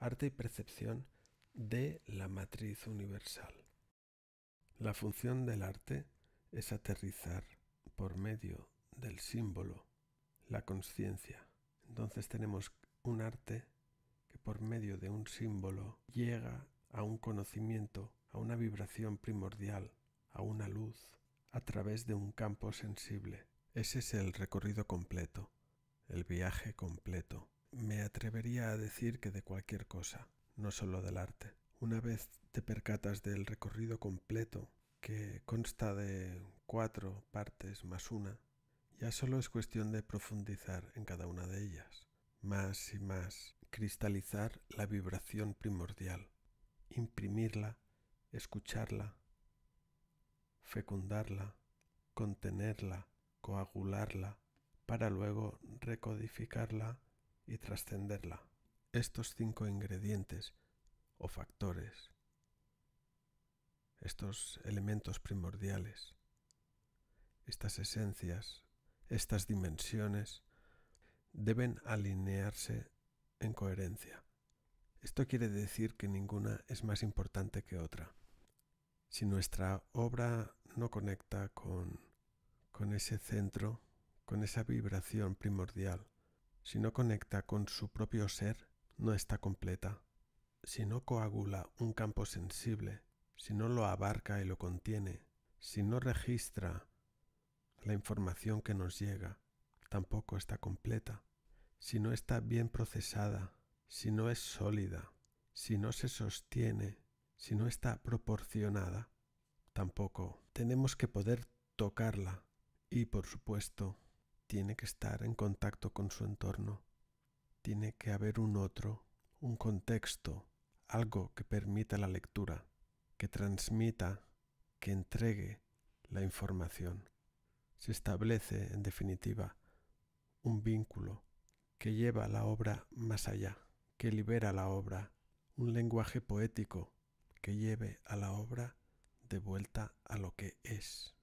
arte y percepción de la matriz universal. La función del arte es aterrizar por medio del símbolo la conciencia. Entonces tenemos un arte que por medio de un símbolo llega a un conocimiento, a una vibración primordial, a una luz, a través de un campo sensible. Ese es el recorrido completo, el viaje completo. Me atrevería a decir que de cualquier cosa, no solo del arte. Una vez te percatas del recorrido completo, que consta de cuatro partes más una, ya solo es cuestión de profundizar en cada una de ellas, más y más, cristalizar la vibración primordial, imprimirla, escucharla, fecundarla, contenerla, coagularla, para luego recodificarla y trascenderla. Estos cinco ingredientes o factores, estos elementos primordiales, estas esencias, estas dimensiones, deben alinearse en coherencia. Esto quiere decir que ninguna es más importante que otra. Si nuestra obra no conecta con, con ese centro, con esa vibración primordial, si no conecta con su propio ser, no está completa. Si no coagula un campo sensible, si no lo abarca y lo contiene, si no registra la información que nos llega, tampoco está completa. Si no está bien procesada, si no es sólida, si no se sostiene, si no está proporcionada, tampoco tenemos que poder tocarla y, por supuesto, tiene que estar en contacto con su entorno. Tiene que haber un otro, un contexto, algo que permita la lectura, que transmita, que entregue la información. Se establece, en definitiva, un vínculo que lleva la obra más allá, que libera la obra, un lenguaje poético que lleve a la obra de vuelta a lo que es.